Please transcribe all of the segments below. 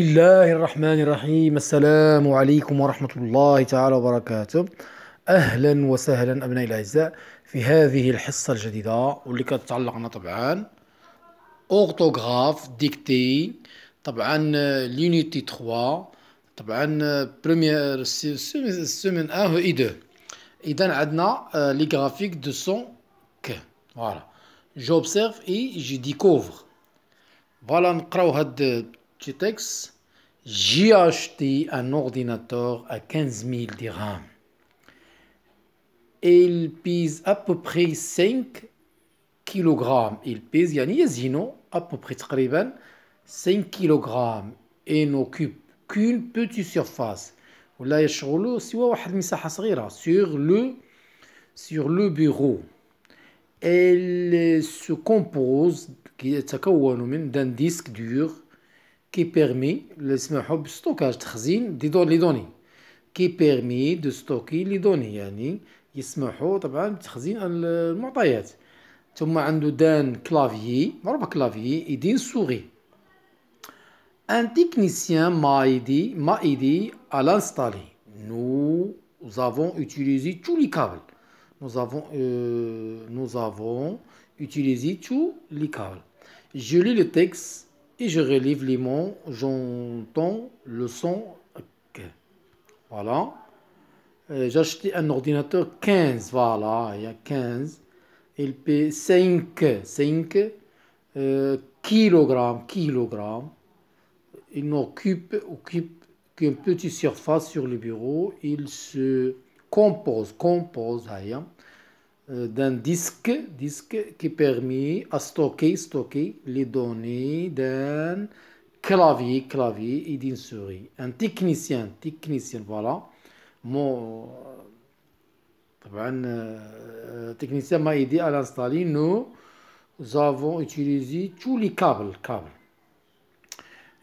بسم الله الرحمن الرحيم السلام عليكم ورحمة الله تعالى وبركاته أهلا وسهلا أبنائي الأعزاء في هذه الحصة الجديدة واللي كتتعلقنا طبعا أوغتوغراف ديكتي طبعا لونيتي 3 طبعا بريمير سيمين 1 و اي 2 إذا عندنا لي غرافيك دو سون ك فوالا جوبسيرف اي جي ديكوفر فوالا نقراو هاد j'ai acheté un ordinateur à 15 000 dirhams. il pèse à peu près 5 kg. Il pèse, à peu près 5 kg et n'occupe qu'une petite surface. sur le sur le bureau. Elle se compose d'un disque dur permet le stockage تخزين des données qui permet de stocker les données il يسمحوا طبعا بتخزين المعطيات ثم عنده دان clavier un technicien m'a aidé, à l'installer. Nous avons utilisé tous les câbles. Nous avons, euh, nous avons utilisé tous les câbles. Je lis le texte et je relève les mots, j'entends le son Voilà. Euh, j'ai acheté un ordinateur 15, voilà, il y a 15. Il paie 5, 5 euh, kg, kilogrammes, Il n'occupe occupe qu'une petite surface sur le bureau. Il se compose, compose, d'un disque, disque qui permet à stocker, stocker les données d'un clavier, clavier et d'une souris. Un technicien, technicien, voilà. Mon, euh, technicien m'a aidé à l'installer. Nous, nous avons utilisé tous les câbles, câbles.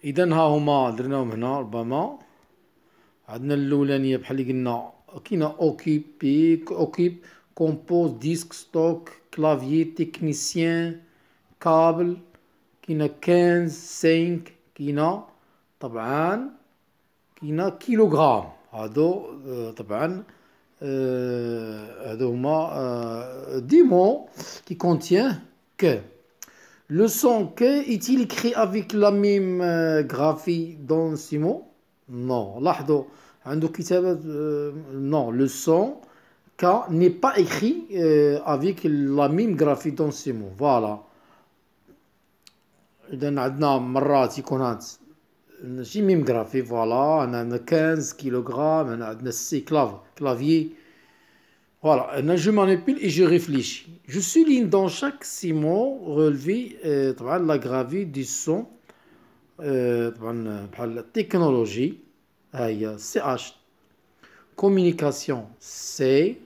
إذا ها هما درناهم هنا ربما عندنا الأولانية بحال اللي قلنا كاينة أوكيبي أوكيب compose disque stock, clavier technicien, câble Kina 15 5 qui taban. Kina kilogram. ado euh, taban euh, ado euh, qui des mots qui Le son que est-il écrit avec la même graphie dans ces mots Non. Là, non. Le son, n'est pas écrit euh, avec la même graphie dans ces mots. Voilà. Donc, on a qu'on a même graphie. Voilà. On a 15 kg. On a 6 clavier. Voilà, je manipule et je réfléchis. Je souligne dans chaque Simon relevé euh, la gravité du son euh, la technologie, CHT, communication C,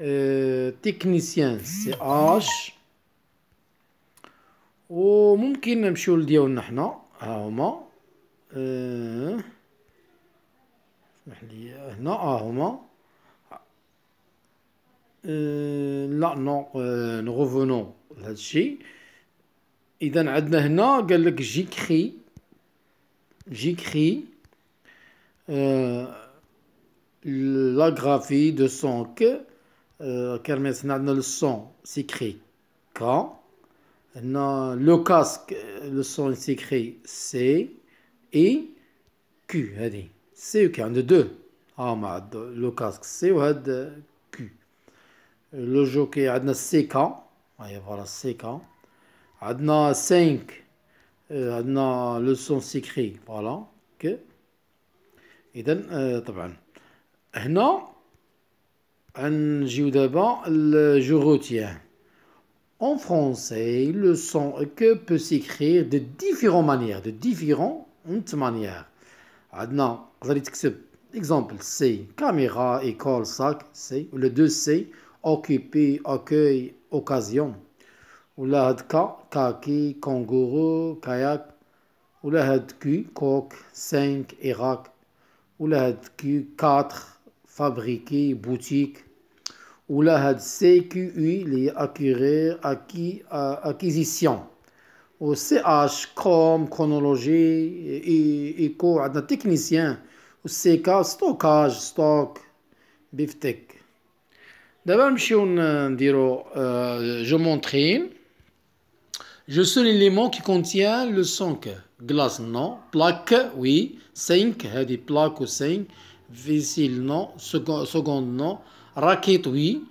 euh, technicien CH وممكن نمشيو لديالنا حنا ها هما اسمح لي هنا ها هما لا نو الشيء اذا عندنا هنا قال لك جيكري جيكري la graphie de son que euh, Kermes n'a le son s'écrit quand le casque euh, le son s'écrit C et Q C ou qu'un de deux ah, le casque C ou de Q le jockey a de C quand voilà C quand a la 5 le son s'écrit voilà que et donc, هنا le دابا retien En français, le son que peut s'écrire de différentes manières, de différentes manières. Maintenant, vous allez exemple, C, caméra, école, sac, c'est le 2 C, occupé, accueil, occasion. Ou la kaki, kangourou, kayak. Ou la q, coq, 5, irak. Ou la q, 4, fabriquer, boutique. Ou la CQU les acquérir, acquis, euh, acquisition. Au CH, comme chronologie, et éco, un technicien. Au CK, stockage, stock, biftec D'abord, euh, euh, je montrer. Je suis l'élément qui contient le 5. Glace, non. Plaque, oui. 5, hein, des plaques ou 5. Vésile, non. Second, seconde, non. Raquette, oui.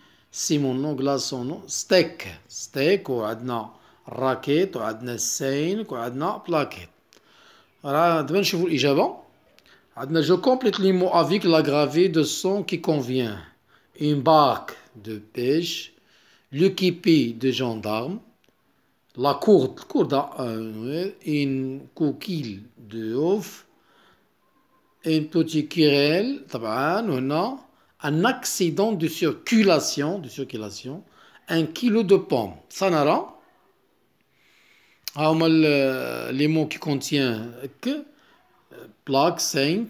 nom non. Glaçon, non. Steak. Steak, ou adna raquette, ou adna sein, ou adna plaquette. Voilà, demain, je vous Adna Je complète les mots avec la gravée de son qui convient. Une barque de pêche, l'équipée de gendarmes, la courte, courte euh, une coquille de ouf, une querelle, on un accident de circulation, de circulation, un kilo de pommes. Ça n'arrange pas les mots qui contiennent que plaque 5,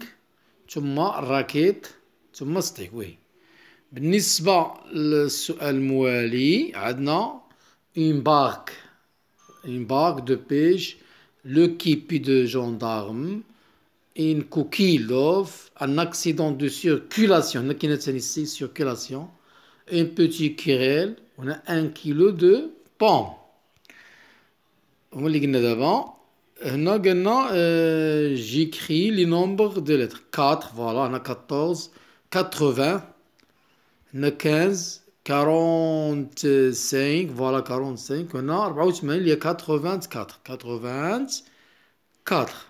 ثم راكيت ثم ce le بالنسبة للسؤال mouali adna ah, une barque une barque de pêche le képi de gendarme une coquille un accident de circulation, ici, circulation, un petit querelle, on a un kilo de pommes. On va d'avant. Euh, euh, j'écris les nombres de lettres. 4, voilà, on a 14, 80, 15, 45, voilà 45, on 84, a 84, bah 84.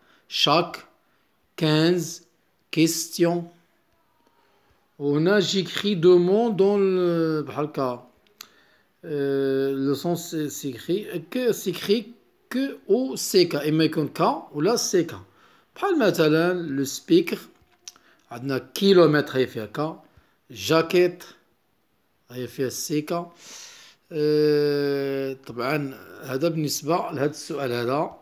chaque 15 questions. On a j'écris deux mots dans le euh, le sens s'écrit que s'écrit que au CK et mais ka ou là CK. Par exemple le speaker عندنا كيلومتر kilomètre فيها كا جاكيت هي فيها السيكا أه طبعا هذا بالنسبة لهذا السؤال هذا